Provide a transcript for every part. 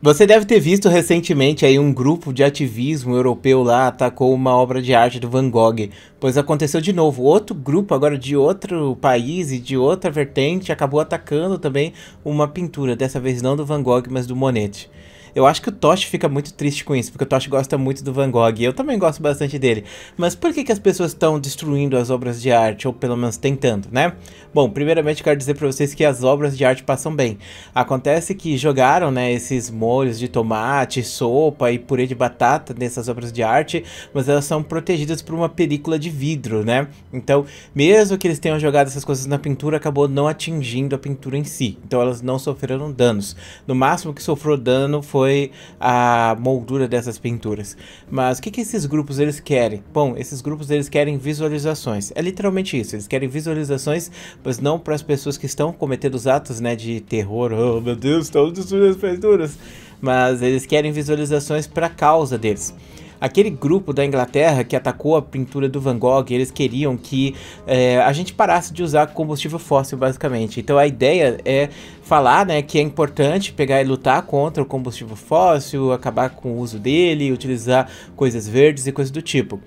Você deve ter visto recentemente aí um grupo de ativismo europeu lá atacou uma obra de arte do Van Gogh, pois aconteceu de novo. Outro grupo agora de outro país e de outra vertente acabou atacando também uma pintura, dessa vez não do Van Gogh, mas do Monet. Eu acho que o Tosh fica muito triste com isso, porque o Tosh gosta muito do Van Gogh, e eu também gosto bastante dele. Mas por que, que as pessoas estão destruindo as obras de arte, ou pelo menos tentando, né? Bom, primeiramente quero dizer para vocês que as obras de arte passam bem. Acontece que jogaram, né, esses molhos de tomate, sopa e purê de batata nessas obras de arte, mas elas são protegidas por uma película de vidro, né? Então, mesmo que eles tenham jogado essas coisas na pintura, acabou não atingindo a pintura em si. Então elas não sofreram danos. No máximo que sofreu dano foi foi a moldura dessas pinturas. Mas o que, que esses grupos eles querem? Bom, esses grupos eles querem visualizações. É literalmente isso. Eles querem visualizações, mas não para as pessoas que estão cometendo os atos, né, de terror. Oh, meu Deus, estão destruindo as pinturas. Mas eles querem visualizações para a causa deles aquele grupo da Inglaterra que atacou a pintura do Van Gogh, eles queriam que é, a gente parasse de usar combustível fóssil, basicamente. Então a ideia é falar né, que é importante pegar e lutar contra o combustível fóssil, acabar com o uso dele, utilizar coisas verdes e coisas do tipo.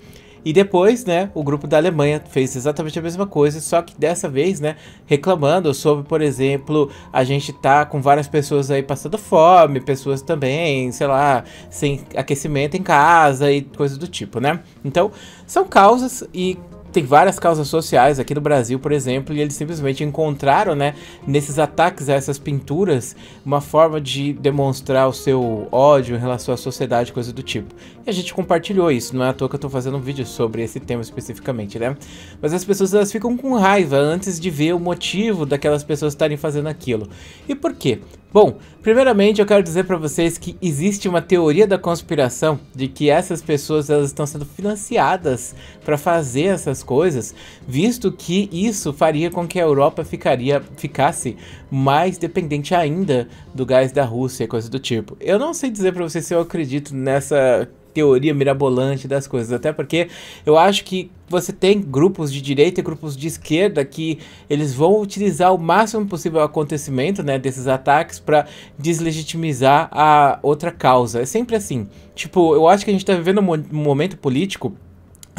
E depois, né, o grupo da Alemanha fez exatamente a mesma coisa, só que dessa vez, né, reclamando sobre, por exemplo, a gente tá com várias pessoas aí passando fome, pessoas também, sei lá, sem aquecimento em casa e coisas do tipo, né? Então, são causas e tem várias causas sociais aqui no Brasil, por exemplo, e eles simplesmente encontraram, né, nesses ataques a essas pinturas, uma forma de demonstrar o seu ódio em relação à sociedade, coisa do tipo. E a gente compartilhou isso, não é à toa que eu tô fazendo um vídeo sobre esse tema especificamente, né? Mas as pessoas elas ficam com raiva antes de ver o motivo daquelas pessoas estarem fazendo aquilo. E por quê? Bom, primeiramente eu quero dizer para vocês que existe uma teoria da conspiração de que essas pessoas elas estão sendo financiadas para fazer essas coisas, visto que isso faria com que a Europa ficaria, ficasse mais dependente ainda do gás da Rússia e coisa do tipo. Eu não sei dizer para vocês se eu acredito nessa teoria mirabolante das coisas. Até porque eu acho que você tem grupos de direita e grupos de esquerda que eles vão utilizar o máximo possível o acontecimento né, desses ataques para deslegitimizar a outra causa. É sempre assim. Tipo, eu acho que a gente está vivendo um momento político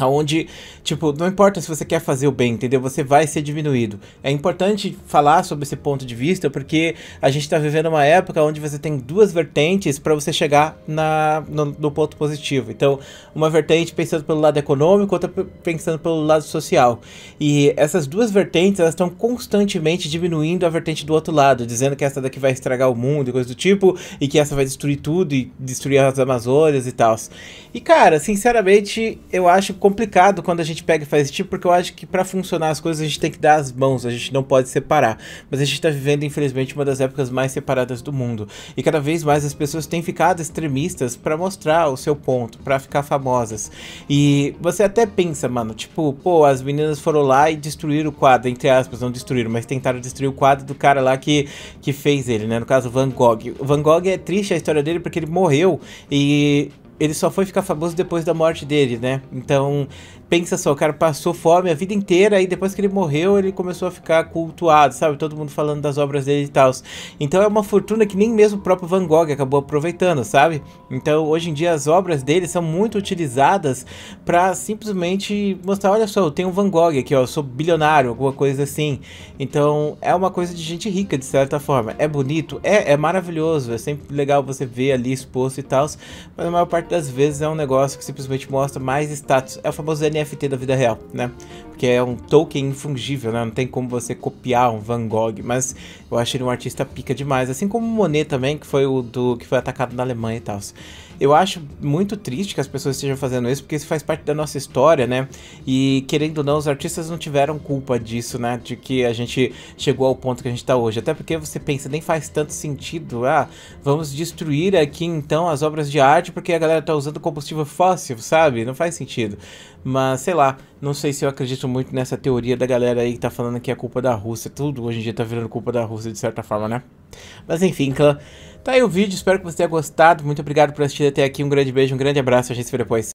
Onde, tipo, não importa se você quer fazer o bem, entendeu? Você vai ser diminuído. É importante falar sobre esse ponto de vista porque a gente está vivendo uma época onde você tem duas vertentes para você chegar na, no, no, ponto positivo. Então, uma vertente pensando pelo lado econômico, outra pensando pelo lado social. E essas duas vertentes elas estão constantemente diminuindo a vertente do outro lado, dizendo que essa daqui vai estragar o mundo e coisa do tipo, e que essa vai destruir tudo e destruir as Amazônias e tal. E cara, sinceramente, eu acho complicado quando a gente pega e faz esse tipo, porque eu acho que para funcionar as coisas a gente tem que dar as mãos, a gente não pode separar. Mas a gente tá vivendo, infelizmente, uma das épocas mais separadas do mundo. E cada vez mais as pessoas têm ficado extremistas para mostrar o seu ponto, para ficar famosas. E você até pensa, mano, tipo, pô, as meninas foram lá e destruíram o quadro, entre aspas, não destruíram, mas tentaram destruir o quadro do cara lá que, que fez ele, né? No caso, Van Gogh. O Van Gogh é triste a história dele porque ele morreu e ele só foi ficar famoso depois da morte dele, né? Então, pensa só, o cara passou fome a vida inteira e depois que ele morreu, ele começou a ficar cultuado, sabe? Todo mundo falando das obras dele e tal. Então é uma fortuna que nem mesmo o próprio Van Gogh acabou aproveitando, sabe? Então, hoje em dia as obras dele são muito utilizadas para simplesmente mostrar, olha só, eu tenho um Van Gogh aqui, ó, eu sou bilionário, alguma coisa assim. Então, é uma coisa de gente rica de certa forma. É bonito, é, é maravilhoso, é sempre legal você ver ali exposto e tal, mas a maior parte parte das vezes é um negócio que simplesmente mostra mais status. É o famoso NFT da vida real, né? Porque é um token infungível, né? Não tem como você copiar um Van Gogh, mas eu acho ele um artista pica demais, assim como o Monet também, que foi o do que foi atacado na Alemanha e tal eu acho muito triste que as pessoas estejam fazendo isso, porque isso faz parte da nossa história, né? E querendo ou não, os artistas não tiveram culpa disso, né? De que a gente chegou ao ponto que a gente tá hoje. Até porque você pensa, nem faz tanto sentido. Ah, vamos destruir aqui então as obras de arte porque a galera tá usando combustível fóssil, sabe? Não faz sentido. Mas sei lá, não sei se eu acredito muito nessa teoria da galera aí que tá falando que é culpa da Rússia. Tudo hoje em dia tá virando culpa da Rússia de certa forma, né? Mas enfim, clã. Tá aí o vídeo, espero que você tenha gostado. Muito obrigado por assistir até aqui. Um grande beijo, um grande abraço. A gente se vê depois.